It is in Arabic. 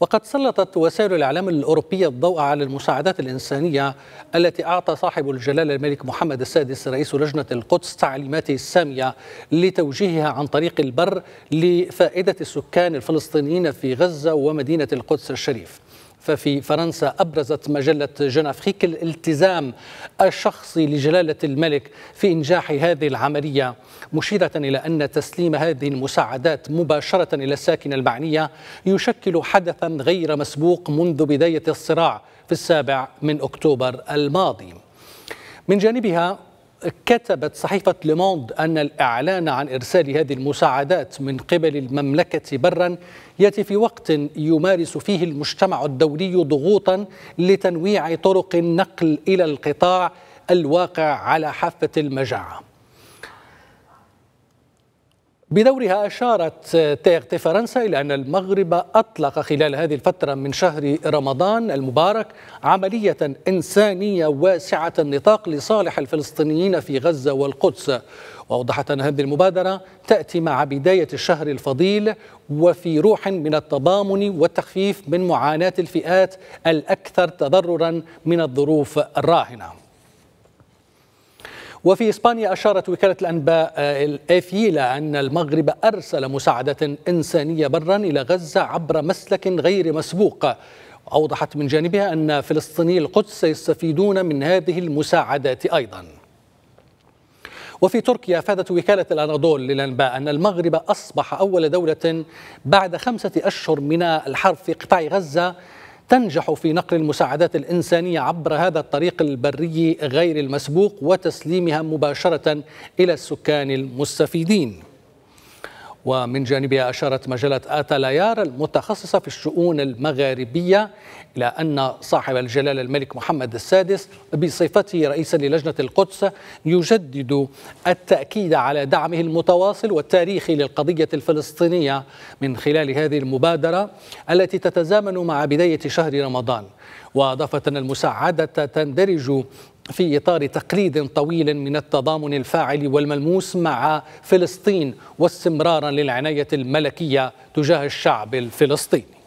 وقد سلطت وسائل الإعلام الأوروبية الضوء على المساعدات الإنسانية التي أعطى صاحب الجلالة الملك محمد السادس رئيس لجنة القدس تعليماته السامية لتوجيهها عن طريق البر لفائدة السكان الفلسطينيين في غزة ومدينة القدس الشريف ففي فرنسا أبرزت مجلة جون أفريك الالتزام الشخصي لجلالة الملك في إنجاح هذه العملية مشيرة إلى أن تسليم هذه المساعدات مباشرة إلى الساكنة المعنية يشكل حدثا غير مسبوق منذ بداية الصراع في السابع من أكتوبر الماضي من جانبها كتبت صحيفة لموند أن الإعلان عن إرسال هذه المساعدات من قبل المملكة برا يأتي في وقت يمارس فيه المجتمع الدولي ضغوطا لتنويع طرق النقل إلى القطاع الواقع على حافة المجاعة بدورها أشارت تيغتي فرنسا إلى أن المغرب أطلق خلال هذه الفترة من شهر رمضان المبارك عملية إنسانية واسعة النطاق لصالح الفلسطينيين في غزة والقدس وأوضحت أن هذه المبادرة تأتي مع بداية الشهر الفضيل وفي روح من التضامن والتخفيف من معاناة الفئات الأكثر تضررا من الظروف الراهنة وفي إسبانيا أشارت وكالة الأنباء آه، الأفيلة أن المغرب أرسل مساعدة إنسانية برا إلى غزة عبر مسلك غير مسبوق أوضحت من جانبها أن فلسطيني القدس سيستفيدون من هذه المساعدات أيضاً وفي تركيا افادت وكاله الاناضول للانباء ان المغرب اصبح اول دوله بعد خمسه اشهر من الحرب في قطاع غزه تنجح في نقل المساعدات الإنسانية عبر هذا الطريق البري غير المسبوق وتسليمها مباشرة إلى السكان المستفيدين ومن جانبها أشارت مجلة آتالايار المتخصصة في الشؤون المغاربية إلى أن صاحب الجلالة الملك محمد السادس بصفته رئيسا للجنة القدس يجدد التأكيد على دعمه المتواصل والتاريخي للقضية الفلسطينية من خلال هذه المبادرة التي تتزامن مع بداية شهر رمضان وأضافت أن المساعدة تندرج في إطار تقليد طويل من التضامن الفاعل والملموس مع فلسطين واستمرارا للعناية الملكية تجاه الشعب الفلسطيني